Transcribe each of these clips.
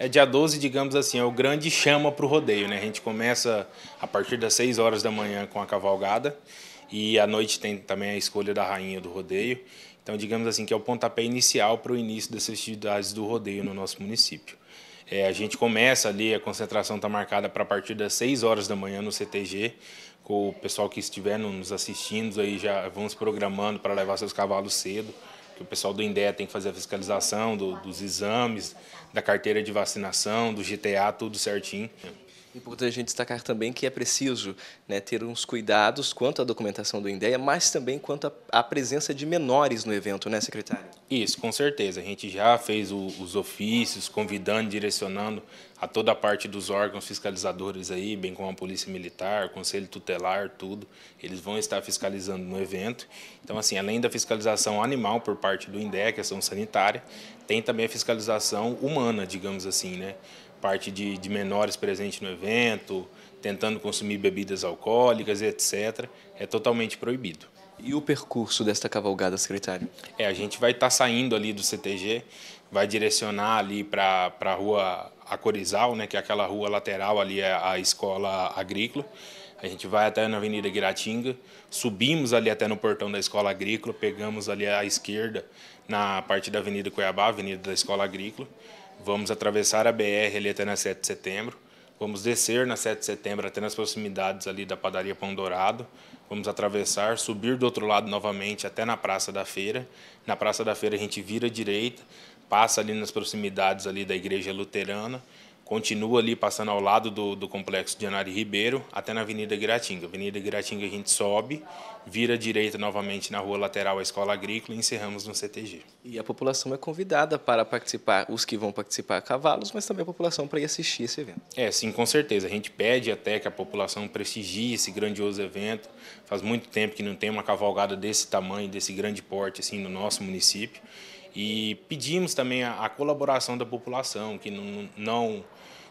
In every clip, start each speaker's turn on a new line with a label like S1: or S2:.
S1: É dia 12, digamos assim, é o grande chama para o rodeio, né? A gente começa a partir das 6 horas da manhã com a cavalgada e à noite tem também a escolha da rainha do rodeio. Então, digamos assim, que é o pontapé inicial para o início das festividades do rodeio no nosso município. É, a gente começa ali, a concentração está marcada para a partir das 6 horas da manhã no CTG, com o pessoal que estiver nos assistindo aí já se programando para levar seus cavalos cedo que o pessoal do INDEA tem que fazer a fiscalização do, dos exames, da carteira de vacinação, do GTA, tudo certinho. Importante a gente destacar também que é preciso
S2: né, ter uns cuidados quanto à documentação do INDEA, mas também quanto
S1: à presença de menores no evento, né, secretário? Isso, com certeza. A gente já fez o, os ofícios, convidando, direcionando a toda a parte dos órgãos fiscalizadores aí, bem como a Polícia Militar, Conselho Tutelar, tudo. Eles vão estar fiscalizando no evento. Então, assim, além da fiscalização animal por parte do INDEA, questão é sanitária, tem também a fiscalização humana, digamos assim, né? parte de, de menores presentes no evento, tentando consumir bebidas alcoólicas, etc., é totalmente proibido. E o percurso desta cavalgada, secretário? É, a gente vai estar tá saindo ali do CTG, vai direcionar ali para a rua Acorizal, né, que é aquela rua lateral ali é a escola agrícola. A gente vai até na Avenida Guiratinga, subimos ali até no portão da escola agrícola, pegamos ali à esquerda, na parte da Avenida Cuiabá, Avenida da Escola Agrícola Vamos atravessar a BR ali até na 7 de setembro. Vamos descer na 7 de setembro até nas proximidades ali da padaria Pão Dourado. Vamos atravessar, subir do outro lado novamente até na Praça da Feira. Na Praça da Feira a gente vira à direita, passa ali nas proximidades ali da Igreja Luterana continua ali passando ao lado do, do complexo de Anari Ribeiro, até na Avenida Giratinga. Avenida Giratinga a gente sobe, vira à direita novamente na rua lateral à Escola Agrícola e encerramos no CTG. E a população é convidada para participar, os que vão participar a cavalos, mas
S2: também a população para ir assistir esse evento.
S1: É, sim, com certeza. A gente pede até que a população prestigie esse grandioso evento. Faz muito tempo que não tem uma cavalgada desse tamanho, desse grande porte assim no nosso município. E pedimos também a, a colaboração da população, que não, não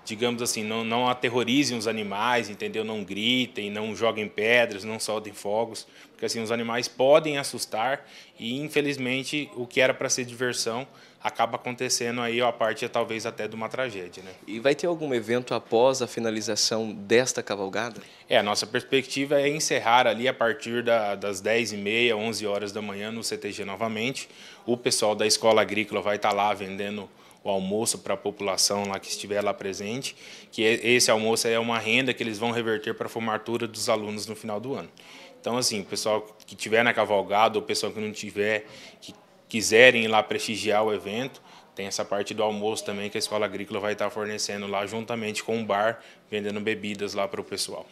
S1: digamos assim, não, não aterrorizem os animais, entendeu? Não gritem, não joguem pedras, não soltem fogos, porque assim os animais podem assustar e infelizmente o que era para ser diversão acaba acontecendo aí a parte talvez até de uma tragédia, né? E vai ter algum evento após a finalização desta cavalgada? É, a nossa perspectiva é encerrar ali a partir da, das 10h30, 11 horas da manhã no CTG novamente. O pessoal da Escola Agrícola vai estar tá lá vendendo o almoço para a população lá que estiver lá presente, que é, esse almoço é uma renda que eles vão reverter para a formatura dos alunos no final do ano. Então, assim, o pessoal que tiver na cavalgada, ou o pessoal que não tiver, que quiserem ir lá prestigiar o evento, tem essa parte do almoço também que a escola agrícola vai estar fornecendo lá juntamente com o bar, vendendo bebidas lá para o pessoal.